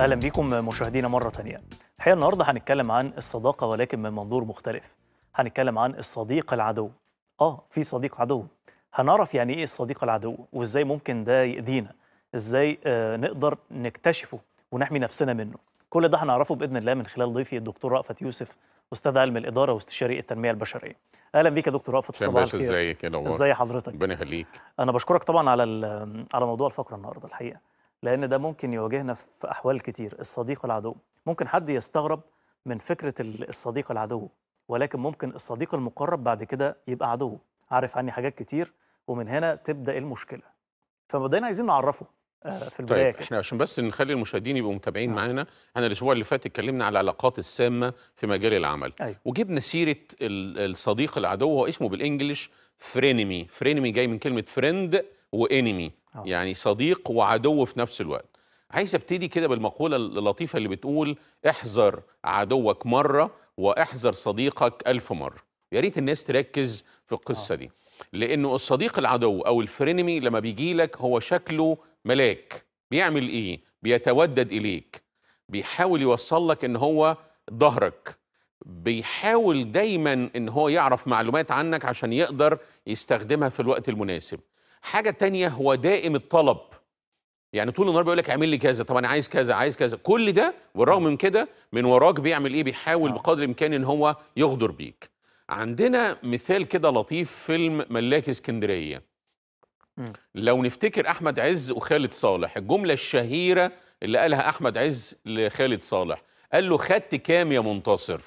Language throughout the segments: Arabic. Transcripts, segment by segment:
اهلا بيكم مشاهدينا مره تانية الحقيقه النهارده هنتكلم عن الصداقه ولكن من منظور مختلف هنتكلم عن الصديق العدو اه في صديق عدو هنعرف يعني ايه الصديق العدو وازاي ممكن ده يأذينا ازاي آه نقدر نكتشفه ونحمي نفسنا منه كل ده هنعرفه باذن الله من خلال ضيفي الدكتور رأفت يوسف استاذ علم الاداره واستشاري التنميه البشريه اهلا بيك يا دكتور رأفت صباح الخير ازيك يا إيه ازي حضرتك ربنا يخليك انا بشكرك طبعا على على موضوع الفقره النهارده الحقيقه لأن ده ممكن يواجهنا في أحوال كتير الصديق العدو ممكن حد يستغرب من فكرة الصديق العدو ولكن ممكن الصديق المقرب بعد كده يبقى عدو عارف عني حاجات كتير ومن هنا تبدأ المشكلة فمبدئيا عايزين نعرفه آه، في البدايه طيب احنا عشان بس نخلي المشاهدين يبقوا متابعين آه. معانا احنا الاسبوع اللي فات اتكلمنا على العلاقات السامه في مجال العمل أيوه. وجبنا سيره الصديق العدو هو اسمه بالانجلش فرينمي فرينمي جاي من كلمه فريند وانمي آه. يعني صديق وعدو في نفس الوقت عايز ابتدي كده بالمقولة اللطيفة اللي بتقول احذر عدوك مرة واحذر صديقك ألف مرة يا ريت الناس تركز في القصة آه. دي لأنه الصديق العدو أو الفرينمي لما بيجي لك هو شكله ملاك بيعمل إيه؟ بيتودد إليك بيحاول يوصل لك إن هو ظهرك بيحاول دايما إن هو يعرف معلومات عنك عشان يقدر يستخدمها في الوقت المناسب حاجه تانية هو دائم الطلب يعني طول النهار بيقول لك اعمل لي كذا طب انا عايز كذا عايز كذا كل ده والرغم من كده من وراك بيعمل ايه بيحاول آه. بقدر الامكان ان هو يغدر بيك عندنا مثال كده لطيف فيلم ملاك اسكندريه لو نفتكر احمد عز وخالد صالح الجمله الشهيره اللي قالها احمد عز لخالد صالح قال له خدت كام يا منتصر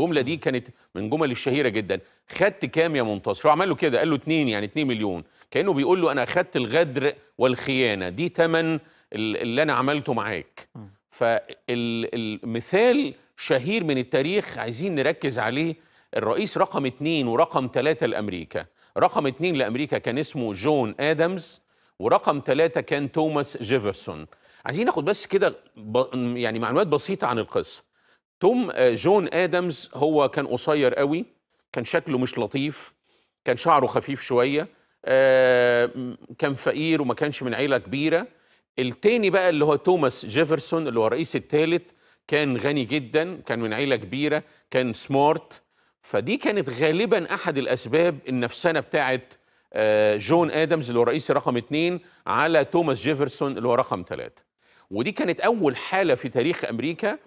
الجمله دي كانت من الجمل الشهيره جدا خدت كام يا منتصر هو عمل له كده قال له 2 يعني 2 مليون كانه بيقول له انا خدت الغدر والخيانه دي ثمن اللي انا عملته معاك فالمثال شهير من التاريخ عايزين نركز عليه الرئيس رقم اثنين ورقم ثلاثة لأمريكا رقم اثنين لأمريكا كان اسمه جون آدمز ورقم ثلاثة كان توماس جيفرسون عايزين ناخد بس كده يعني معلومات بسيطة عن القصة توم آه، جون ادمز هو كان قصير قوي كان شكله مش لطيف كان شعره خفيف شويه آه، كان فقير وما كانش من عيله كبيره التاني بقى اللي هو توماس جيفرسون اللي هو الرئيس الثالث كان غني جدا كان من عيله كبيره كان سمارت فدي كانت غالبا احد الاسباب النفسانه بتاعت آه، جون ادمز اللي هو الرئيس رقم اثنين على توماس جيفرسون اللي هو رقم ثلاثه ودي كانت اول حاله في تاريخ امريكا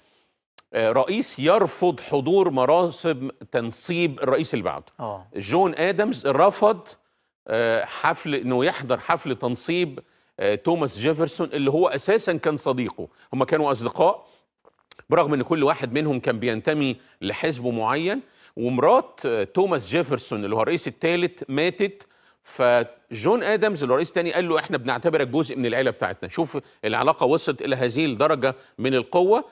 آه، رئيس يرفض حضور مراسم تنصيب الرئيس اللي بعده آه. جون ادمز رفض آه، حفل انه يحضر حفل تنصيب توماس جيفرسون اللي هو اساسا كان صديقه هم كانوا اصدقاء برغم ان كل واحد منهم كان بينتمي لحزب معين ومرات توماس جيفرسون اللي هو الرئيس الثالث ماتت فجون ادمز اللي هو رئيس الثاني قال له احنا بنعتبرك جزء من العيله بتاعتنا شوف العلاقه وصلت الى هذه الدرجه من القوه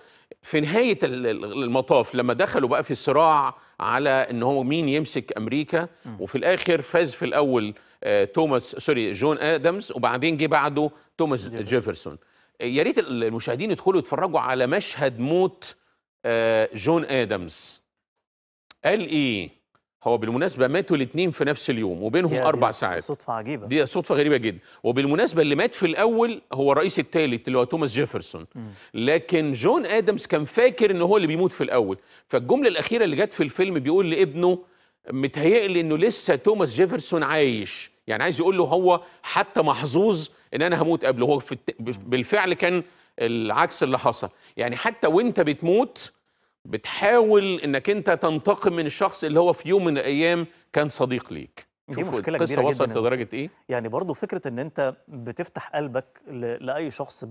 في نهايه المطاف لما دخلوا بقى في صراع على ان هو مين يمسك امريكا وفي الاخر فاز في الاول آه، توماس سوري جون ادمز وبعدين جه بعده توماس جيفرسون يا ريت المشاهدين يدخلوا يتفرجوا على مشهد موت آه، جون ادمز قال ايه هو بالمناسبه ماتوا الاثنين في نفس اليوم وبينهم اربع ساعات صدفه عجيبه دي صدفه غريبه جدا وبالمناسبه اللي مات في الاول هو الرئيس الثالث اللي هو توماس جيفرسون م. لكن جون ادمز كان فاكر ان هو اللي بيموت في الاول فالجمله الاخيره اللي جت في الفيلم بيقول لابنه متهيألي انه لسه توماس جيفرسون عايش يعني عايز يقول له هو حتى محظوظ ان انا هموت قبله هو في الت... بالفعل كان العكس اللي حصل يعني حتى وانت بتموت بتحاول انك انت تنتقم من الشخص اللي هو في يوم من الايام كان صديق ليك دي مشكله القصة كبيره وصلت لدرجه ايه يعني برضه فكره ان انت بتفتح قلبك لاي شخص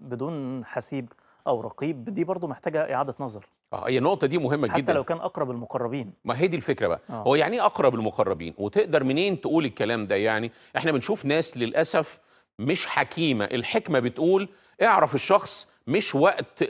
بدون حسيب او رقيب دي برضه محتاجه اعاده نظر اه هي النقطه دي مهمه حتى جدا حتى لو كان اقرب المقربين ما هي دي الفكره بقى آه. هو يعني ايه اقرب المقربين وتقدر منين تقول الكلام ده يعني احنا بنشوف ناس للاسف مش حكيمه الحكمه بتقول اعرف الشخص مش وقت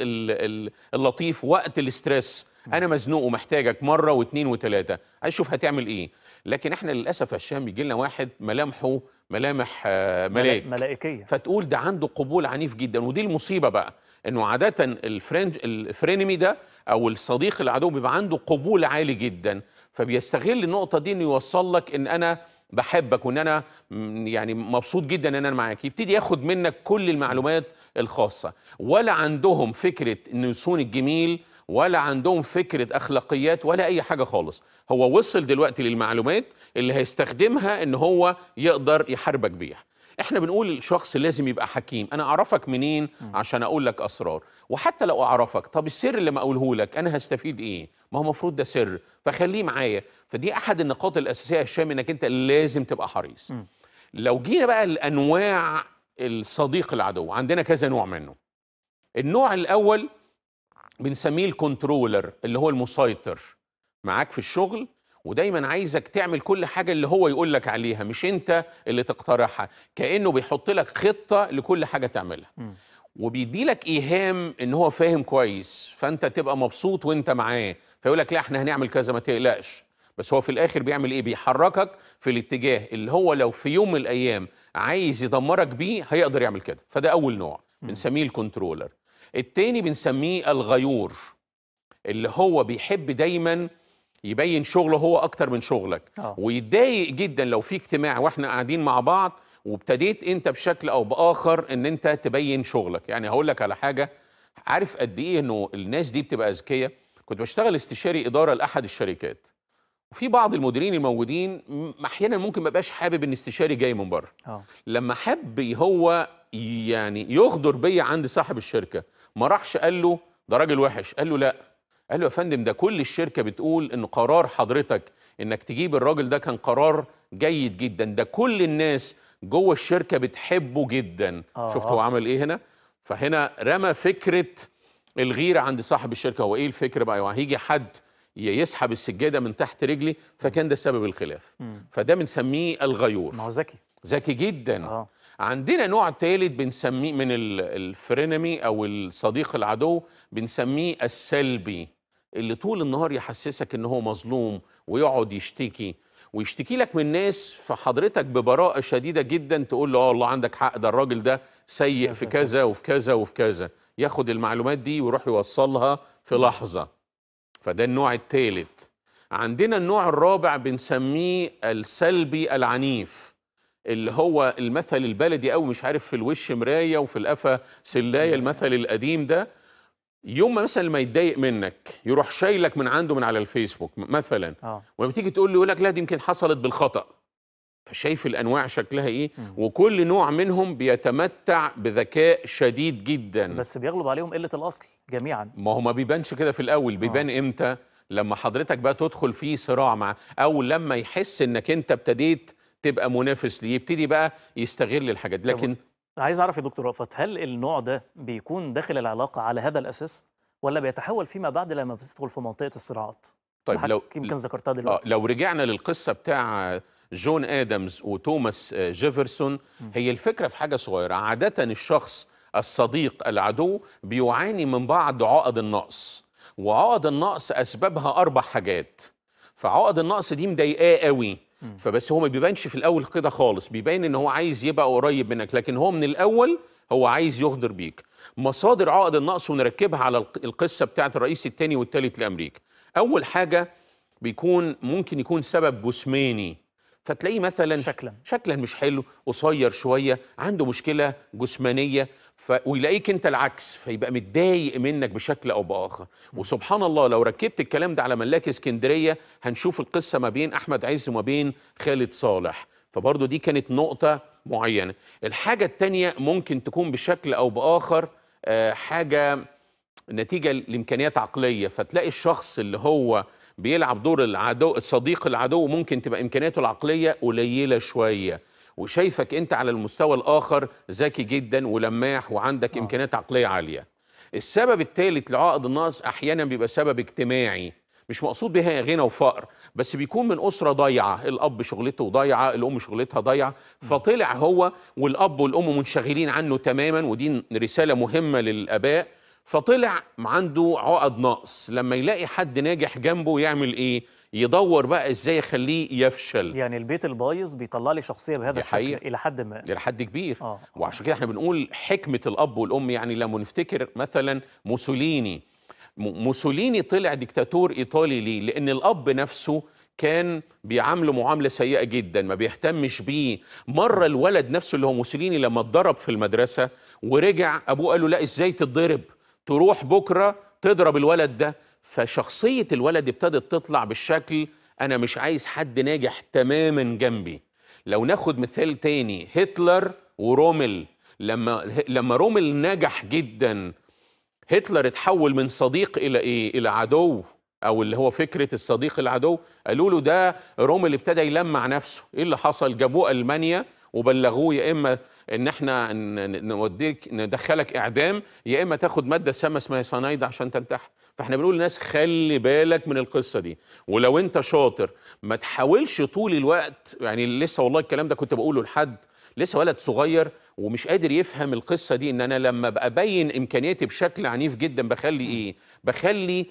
اللطيف وقت الاسترس انا مزنوق ومحتاجك مره واثنين وثلاثه عايز اشوف هتعمل ايه لكن احنا للاسف هشام بيجي لنا واحد ملامحه ملامح آه، ملائك ملائكيه فتقول ده عنده قبول عنيف جدا ودي المصيبه بقى انه عاده الفرنج الفرينمي ده او الصديق العدو بيبقى عنده قبول عالي جدا فبيستغل النقطه دي انه يوصل لك ان انا بحبك وان انا يعني مبسوط جدا ان انا معاك يبتدي ياخد منك كل المعلومات الخاصه ولا عندهم فكره نسون الجميل ولا عندهم فكره اخلاقيات ولا اي حاجه خالص هو وصل دلوقتي للمعلومات اللي هيستخدمها ان هو يقدر يحاربك بيها احنا بنقول الشخص لازم يبقى حكيم انا اعرفك منين عشان اقول لك اسرار وحتى لو اعرفك طب السر اللي ما اقوله لك انا هستفيد ايه ما هو المفروض ده سر فخليه معايا فدي احد النقاط الاساسيه يا هشام انك انت لازم تبقى حريص لو جينا بقى الانواع الصديق العدو عندنا كذا نوع منه النوع الاول بنسميه الكنترولر اللي هو المسيطر معاك في الشغل ودايما عايزك تعمل كل حاجه اللي هو يقول لك عليها مش انت اللي تقترحها كانه بيحط لك خطه لكل حاجه تعملها م. وبيدي لك ايهام ان هو فاهم كويس فانت تبقى مبسوط وانت معاه فيقول لك لا احنا هنعمل كذا ما تقلقش بس هو في الاخر بيعمل ايه بيحركك في الاتجاه اللي هو لو في يوم من الايام عايز يدمرك بيه هيقدر يعمل كده فده اول نوع بنسميه الكنترولر التاني بنسميه الغيور اللي هو بيحب دايما يبين شغله هو اكتر من شغلك أوه. ويتضايق جدا لو في اجتماع واحنا قاعدين مع بعض وابتديت انت بشكل او باخر ان انت تبين شغلك يعني هقول لك على حاجه عارف قد ايه انه الناس دي بتبقى اذكيه كنت بشتغل استشاري اداره لاحد الشركات وفي بعض المديرين الموجودين احيانا ممكن ما بقاش حابب ان استشاري جاي من بره آه. لما حب هو يعني يغدر بيا عند صاحب الشركه ما راحش قال له ده راجل وحش قال له لا قال له يا فندم ده كل الشركه بتقول ان قرار حضرتك انك تجيب الراجل ده كان قرار جيد جدا ده كل الناس جوه الشركه بتحبه جدا آه. شفت هو عمل ايه هنا فهنا رمى فكره الغيره عند صاحب الشركه هو ايه الفكره بقى هيجي حد يسحب السجاده من تحت رجلي فكان ده سبب الخلاف فده بنسميه الغيور ما هو ذكي ذكي جدا آه. عندنا نوع ثالث بنسميه من الفرينمي او الصديق العدو بنسميه السلبي اللي طول النهار يحسسك ان هو مظلوم ويقعد يشتكي ويشتكي لك من ناس فحضرتك ببراءه شديده جدا تقول له اه والله عندك حق ده الراجل ده سيء في كذا وفي كذا وفي كذا ياخد المعلومات دي ويروح يوصلها في لحظه فده النوع الثالث عندنا النوع الرابع بنسميه السلبي العنيف اللي هو المثل البلدي قوي مش عارف في الوش مرايه وفي القفا سلايه المثل القديم ده يوم ما مثلا ما يتضايق منك يروح شايلك من عنده من على الفيسبوك مثلا آه. ولما تيجي تقول له يقول لك لا دي يمكن حصلت بالخطا فشايف الانواع شكلها ايه مم. وكل نوع منهم بيتمتع بذكاء شديد جدا بس بيغلب عليهم قله الاصل جميعا ما هو ما بيبانش كده في الاول بيبان آه. امتى لما حضرتك بقى تدخل في صراع مع او لما يحس انك انت ابتديت تبقى منافس ليه يبتدي بقى يستغل الحاجات لكن عايز اعرف يا دكتور رأفت هل النوع ده بيكون داخل العلاقة على هذا الأساس ولا بيتحول فيما بعد لما بتدخل في منطقة الصراعات؟ طيب لو يمكن ذكرتها آه، دلوقتي آه لو رجعنا للقصة بتاع جون آدمز وتوماس آه، جيفرسون هي الفكرة في حاجة صغيرة عادة الشخص الصديق العدو بيعاني من بعض عقد النقص وعقد النقص أسبابها أربع حاجات فعقد النقص دي مضايقاه قوي فبس هو ما بيبانش في الاول كده خالص بيبان ان هو عايز يبقى قريب منك لكن هو من الاول هو عايز يغدر بيك مصادر عقد النقص ونركبها على القصه بتاعه الرئيس الثاني والثالث لامريكا اول حاجه بيكون ممكن يكون سبب جسماني فتلاقيه مثلا شكلا شكلا مش حلو قصير شويه عنده مشكله جسمانيه ف... ويلاقيك انت العكس فيبقى متضايق منك بشكل او باخر وسبحان الله لو ركبت الكلام ده على ملاك اسكندريه هنشوف القصه ما بين احمد عز وما بين خالد صالح فبرضه دي كانت نقطه معينه الحاجه الثانيه ممكن تكون بشكل او باخر آه، حاجه نتيجه لامكانيات عقليه فتلاقي الشخص اللي هو بيلعب دور العدو الصديق العدو ممكن تبقى امكانياته العقليه قليله شويه وشايفك انت على المستوى الاخر ذكي جدا ولماح وعندك آه. امكانيات عقليه عاليه السبب الثالث لعائد الناس احيانا بيبقى سبب اجتماعي مش مقصود بها غنى وفقر بس بيكون من اسره ضايعه الاب شغلته ضايعه الام شغلتها ضايعه فطلع هو والاب والام منشغلين عنه تماما ودي رساله مهمه للاباء فطلع عنده عقد نقص لما يلاقي حد ناجح جنبه يعمل ايه يدور بقى ازاي يخليه يفشل يعني البيت البايظ بيطلع لي شخصيه بهذا الشكل الى حد ما الى حد كبير آه. وعشان كده احنا بنقول حكمه الاب والام يعني لما نفتكر مثلا موسوليني موسوليني طلع ديكتاتور ايطالي ليه لان الاب نفسه كان بيعامله معامله سيئه جدا ما بيهتمش بيه مره الولد نفسه اللي هو موسوليني لما اتضرب في المدرسه ورجع ابوه قال له لا ازاي تتضرب تروح بكره تضرب الولد ده فشخصيه الولد ابتدت تطلع بالشكل انا مش عايز حد ناجح تماما جنبي لو ناخد مثال تاني هتلر ورومل لما لما رومل نجح جدا هتلر اتحول من صديق الى ايه الى عدو او اللي هو فكره الصديق العدو قالوا له ده رومل ابتدى يلمع نفسه ايه اللي حصل جابوه المانيا وبلغوه يا اما ان احنا نوديك ندخلك اعدام يا اما تاخد ماده سامه اسمها صنايد عشان تنتحر فاحنا بنقول للناس خلي بالك من القصه دي ولو انت شاطر ما تحاولش طول الوقت يعني لسه والله الكلام ده كنت بقوله لحد لسه ولد صغير ومش قادر يفهم القصه دي ان انا لما ببين امكانياتي بشكل عنيف جدا بخلي ايه بخلي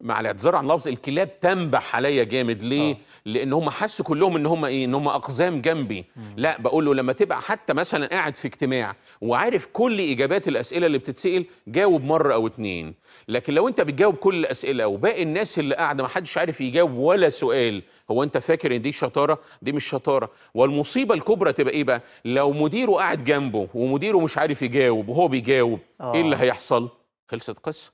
مع الاعتذار عن لفظ الكلاب تنبح عليا جامد ليه أوه. لان هم حسوا كلهم ان هم ايه ان هم اقزام جنبي مم. لا بقول له لما تبقى حتى مثلا قاعد في اجتماع وعارف كل اجابات الاسئله اللي بتتسال جاوب مره او اتنين لكن لو انت بتجاوب كل الاسئله وباقي الناس اللي قاعده ما حدش عارف يجاوب ولا سؤال هو انت فاكر ان دي شطاره دي مش شطاره والمصيبه الكبرى تبقى ايه بقى لو مديره قاعد جنبه ومديره مش عارف يجاوب وهو بيجاوب أوه. ايه اللي آه. هيحصل خلصت قصه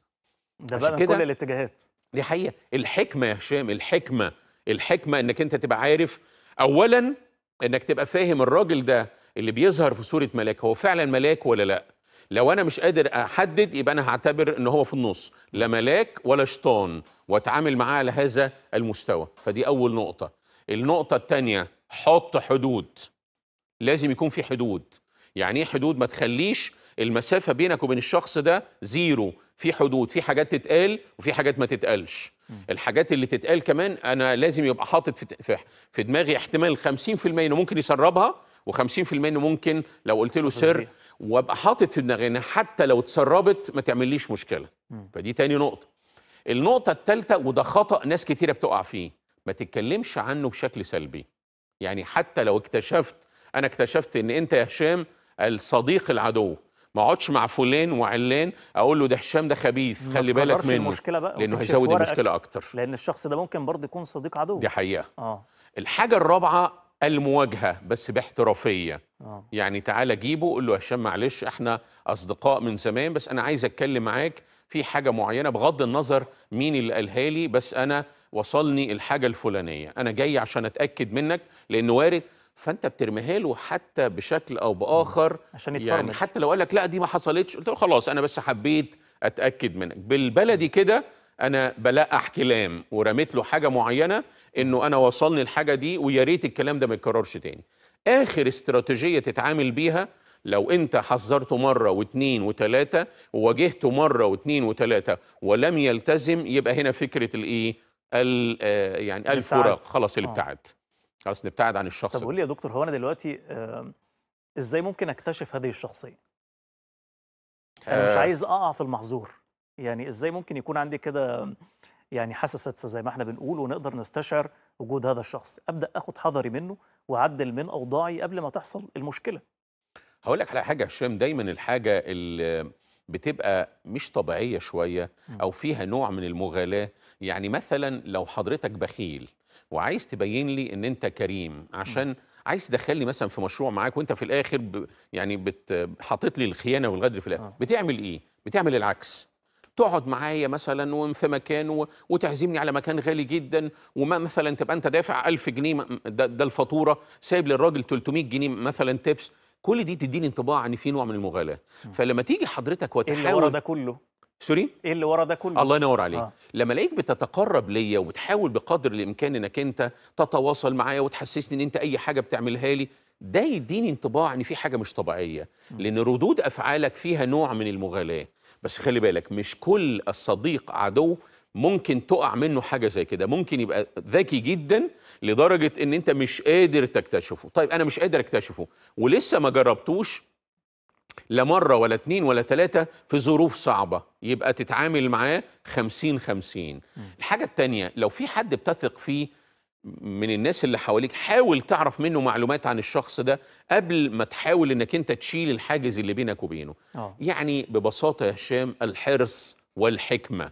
ده بقى من كل الاتجاهات دي حقيقه الحكمه يا هشام الحكمه الحكمه انك انت تبقى عارف اولا انك تبقى فاهم الراجل ده اللي بيظهر في صوره ملاك هو فعلا ملاك ولا لا لو انا مش قادر احدد يبقى انا هعتبر ان هو في النص لا ملاك ولا شيطان واتعامل معاه على هذا المستوى فدي اول نقطه النقطه الثانيه حط حدود لازم يكون في حدود يعني ايه حدود ما تخليش المسافه بينك وبين الشخص ده زيرو في حدود في حاجات تتقال وفي حاجات ما تتقالش الحاجات اللي تتقال كمان انا لازم يبقى حاطط في في دماغي احتمال 50% انه ممكن يسربها و50% انه ممكن لو قلت له سر وابقى حاطط في دماغي ان حتى لو اتسربت ما تعمليش مشكله فدي تاني نقطه النقطه الثالثه وده خطا ناس كتيره بتقع فيه ما تتكلمش عنه بشكل سلبي يعني حتى لو اكتشفت انا اكتشفت ان انت يا هشام الصديق العدو ما اقعدش مع فلان وعلان اقول له ده هشام ده خبيث خلي بالك منه المشكله بقى لانه هيزود المشكله اكتر لان الشخص ده ممكن برضه يكون صديق عدو دي حقيقه اه الحاجه الرابعه المواجهه بس باحترافيه آه. يعني تعالى جيبه قول له هشام معلش احنا اصدقاء من زمان بس انا عايز اتكلم معاك في حاجه معينه بغض النظر مين اللي قالها لي بس انا وصلني الحاجه الفلانيه انا جاي عشان اتاكد منك لان وارد فانت بترميها له حتى بشكل او باخر عشان يتفرج يعني حتى لو قال لك لا دي ما حصلتش قلت له خلاص انا بس حبيت اتاكد منك بالبلدي كده انا بلقح كلام ورميت له حاجه معينه انه انا وصلني الحاجه دي ويا ريت الكلام ده ما يتكررش تاني اخر استراتيجيه تتعامل بيها لو انت حذرته مره واثنين وثلاثه وواجهته مره واثنين وثلاثه ولم يلتزم يبقى هنا فكره الايه آه، يعني الفرق خلاص آه. الابتعاد خلاص نبتعد عن الشخص طب قول لي يا دكتور هو انا دلوقتي آه ازاي ممكن اكتشف هذه الشخصيه انا مش آه. عايز اقع في المحظور يعني ازاي ممكن يكون عندي كده يعني حساسه زي ما احنا بنقول ونقدر نستشعر وجود هذا الشخص ابدا اخد حذري منه واعدل من اوضاعي قبل ما تحصل المشكله هقول لك على حاجه هشام دايما الحاجه اللي بتبقى مش طبيعيه شويه او فيها نوع من المغالاه يعني مثلا لو حضرتك بخيل وعايز تبين لي ان انت كريم عشان عايز تدخلني مثلا في مشروع معاك وانت في الاخر ب... يعني بت... حاطط لي الخيانه والغدر في الاخر آه. بتعمل ايه بتعمل العكس تقعد معايا مثلا وفي مكان و... وتعزمني على مكان غالي جدا وما مثلا تبقى انت دافع 1000 جنيه ده, ده الفاتوره سايب للراجل 300 جنيه مثلا تبس كل دي تديني انطباع ان في نوع من المغالاه فلما تيجي حضرتك وتحاول إيه اللي ورا ده كله سوري ايه اللي ورا ده كله الله ينور عليك آه. لما الاقيك بتتقرب ليا وبتحاول بقدر الامكان انك انت تتواصل معايا وتحسسني ان انت اي حاجه بتعملها لي ده يديني انطباع ان في حاجه مش طبيعيه لان ردود افعالك فيها نوع من المغالاه بس خلي بالك مش كل الصديق عدو ممكن تقع منه حاجه زي كده ممكن يبقى ذكي جدا لدرجه ان انت مش قادر تكتشفه طيب انا مش قادر اكتشفه ولسه ما جربتوش لا مرة ولا اتنين ولا تلاتة في ظروف صعبة يبقى تتعامل معاه خمسين خمسين الحاجة التانية لو في حد بتثق فيه من الناس اللي حواليك حاول تعرف منه معلومات عن الشخص ده قبل ما تحاول انك انت تشيل الحاجز اللي بينك وبينه أوه. يعني ببساطة يا هشام الحرص والحكمة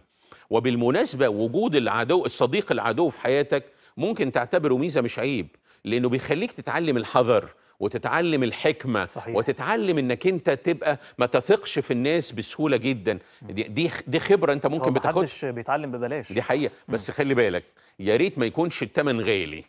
وبالمناسبة وجود العدو الصديق العدو في حياتك ممكن تعتبره ميزة مش عيب لأنه بيخليك تتعلم الحذر وتتعلم الحكمه صحيح. وتتعلم انك انت تبقى ما تثقش في الناس بسهوله جدا دي دي خبره انت ممكن بتاخدها محدش بيتعلم ببلاش دي حقيقه بس خلي بالك يا ريت ما يكونش الثمن غالي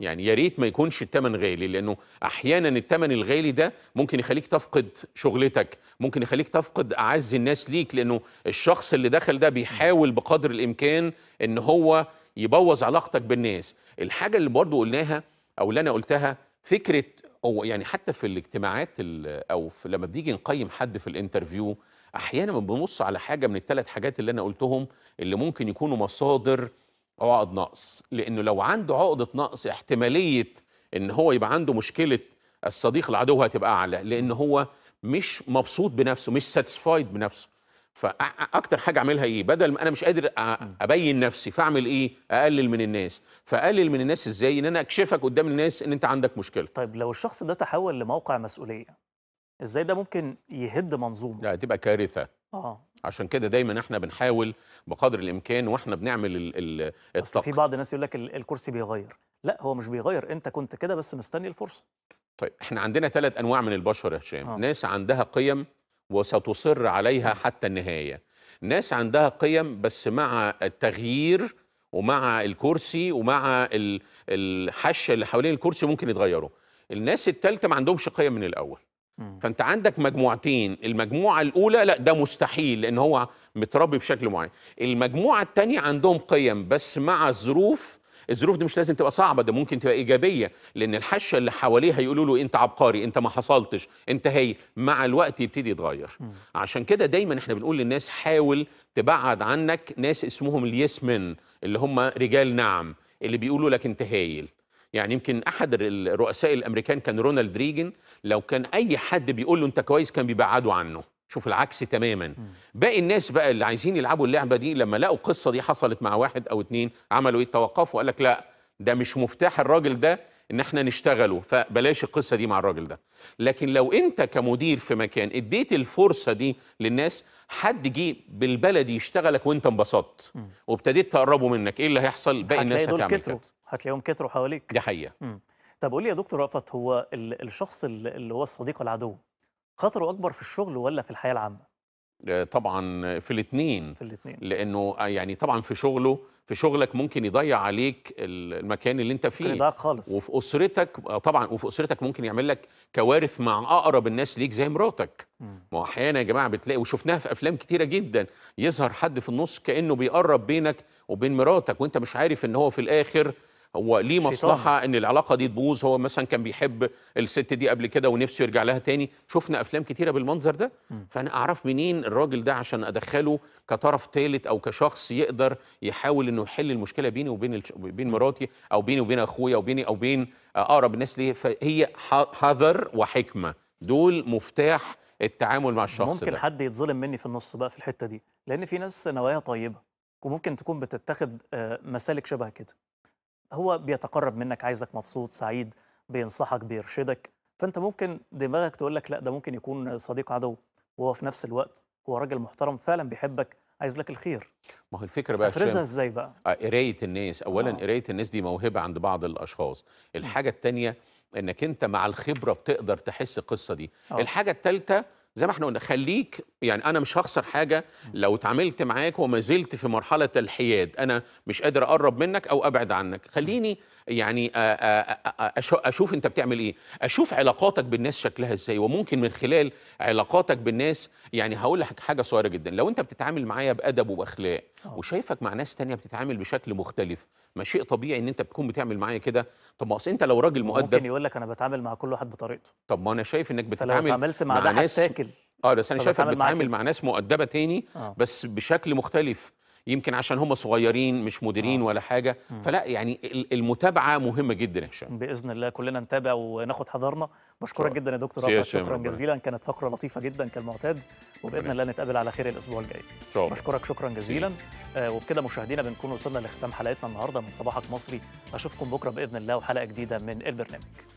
يعني يا ريت ما يكونش الثمن غالي لانه احيانا الثمن الغالي ده ممكن يخليك تفقد شغلتك ممكن يخليك تفقد اعز الناس ليك لانه الشخص اللي دخل ده بيحاول بقدر الامكان ان هو يبوظ علاقتك بالناس الحاجه اللي برضو قلناها او اللي انا قلتها فكره هو يعني حتى في الاجتماعات او في لما بنيجي نقيم حد في الانترفيو احيانا بنبص على حاجه من الثلاث حاجات اللي انا قلتهم اللي ممكن يكونوا مصادر عقد نقص لانه لو عنده عقده نقص احتماليه ان هو يبقى عنده مشكله الصديق العدو هتبقى اعلى لان هو مش مبسوط بنفسه مش ساتسفايد بنفسه فاكتر حاجه اعملها ايه بدل ما انا مش قادر ابين نفسي فاعمل ايه اقلل من الناس فاقلل من الناس ازاي ان انا اكشفك قدام الناس ان انت عندك مشكله طيب لو الشخص ده تحول لموقع مسؤوليه ازاي ده ممكن يهد منظومه لا تبقى كارثه اه عشان كده دايما احنا بنحاول بقدر الامكان واحنا بنعمل ال ال في بعض الناس يقول لك الكرسي بيغير لا هو مش بيغير انت كنت كده بس مستني الفرصه طيب احنا عندنا ثلاث انواع من البشر يا هشام آه. ناس عندها قيم وستصر عليها حتى النهاية ناس عندها قيم بس مع التغيير ومع الكرسي ومع الحش اللي حوالين الكرسي ممكن يتغيروا الناس التالتة ما عندهمش قيم من الأول فانت عندك مجموعتين المجموعه الاولى لا ده مستحيل لان هو متربي بشكل معين المجموعه الثانيه عندهم قيم بس مع الظروف الظروف دي مش لازم تبقى صعبه ده ممكن تبقى ايجابيه لان الحشه اللي حواليها هيقولوا له انت عبقري انت ما حصلتش انت هي مع الوقت يبتدي يتغير عشان كده دايما احنا بنقول للناس حاول تبعد عنك ناس اسمهم اليسمن اللي هم رجال نعم اللي بيقولوا لك انت هايل يعني يمكن احد الرؤساء الامريكان كان رونالد ريجن لو كان اي حد بيقول له انت كويس كان بيبعده عنه شوف العكس تماما باقي الناس بقى اللي عايزين يلعبوا اللعبه دي لما لقوا القصه دي حصلت مع واحد او اتنين عملوا ايه توقفوا وقال لك لا ده مش مفتاح الراجل ده ان احنا نشتغله فبلاش القصه دي مع الراجل ده لكن لو انت كمدير في مكان اديت الفرصه دي للناس حد جه بالبلدي يشتغلك وانت انبسطت وابتديت تقربه منك ايه اللي هيحصل باقي الناس هتعمل كده هتلاقيهم كتروا حواليك دي حقيقه طب قول لي يا دكتور رأفت هو الشخص اللي هو الصديق والعدو خطره أكبر في الشغل ولا في الحياة العامة؟ آه، طبعا في الاثنين في الاثنين لانه آه، يعني طبعا في شغله في شغلك ممكن يضيع عليك المكان اللي انت فيه يضيعك خالص وفي اسرتك آه، طبعا وفي اسرتك ممكن يعمل لك كوارث مع اقرب الناس ليك زي مراتك ما احيانا يا جماعه بتلاقي وشفناها في افلام كتيره جدا يظهر حد في النص كانه بيقرب بينك وبين مراتك وانت مش عارف ان هو في الاخر هو ليه مصلحه ان العلاقه دي تبوظ هو مثلا كان بيحب الست دي قبل كده ونفسه يرجع لها تاني شفنا افلام كتيره بالمنظر ده م. فانا اعرف منين الراجل ده عشان ادخله كطرف ثالث او كشخص يقدر يحاول انه يحل المشكله بيني وبين الش... بين مراتي او بيني وبين اخويا او بيني او بين اقرب الناس ليه فهي حذر وحكمه دول مفتاح التعامل مع الشخص ممكن ده. حد يتظلم مني في النص بقى في الحته دي لان في ناس نوايا طيبه وممكن تكون بتتخذ آه، مسالك شبه كده هو بيتقرب منك عايزك مبسوط سعيد بينصحك بيرشدك فانت ممكن دماغك تقول لك لا ده ممكن يكون صديق عدو وهو في نفس الوقت هو راجل محترم فعلا بيحبك عايز لك الخير ما هو الفكره بقى افرزها ازاي بقى آه، قرايه الناس اولا آه. قرايه الناس دي موهبه عند بعض الاشخاص الحاجه الثانيه انك انت مع الخبره بتقدر تحس القصه دي أوه. الحاجه الثالثه زي ما احنا قلنا خليك يعني انا مش هخسر حاجه لو اتعاملت معاك وما زلت في مرحله الحياد انا مش قادر اقرب منك او ابعد عنك خليني يعني آه، آه، آه، اشوف انت بتعمل ايه اشوف علاقاتك بالناس شكلها ازاي وممكن من خلال علاقاتك بالناس يعني هقول لك حاجه صغيره جدا لو انت بتتعامل معايا بادب وباخلاق وشايفك مع ناس تانية بتتعامل بشكل مختلف ما شيء طبيعي ان انت بتكون بتعمل معايا كده طب ما اصل انت لو راجل مؤدب ممكن يقول لك انا بتعامل مع كل واحد بطريقته طب ما انا شايف انك بتتعامل مع, مع ناس تاكل اه بس انا شايفك بتتعامل مع ناس مؤدبه تاني بس بشكل مختلف يمكن عشان هم صغيرين مش مديرين آه. ولا حاجه فلا يعني المتابعه مهمه جدا يا هشام باذن الله كلنا نتابع وناخد حذرنا بشكرك جدا يا دكتور رفعت شكرا جزيلا كانت فقره لطيفه جدا كالمعتاد وباذن الله نتقابل على خير الاسبوع الجاي بشكرك شكرا جزيلا آه وبكده مشاهدينا بنكون وصلنا لختام حلقتنا النهارده من صباحك مصري اشوفكم بكره باذن الله وحلقه جديده من البرنامج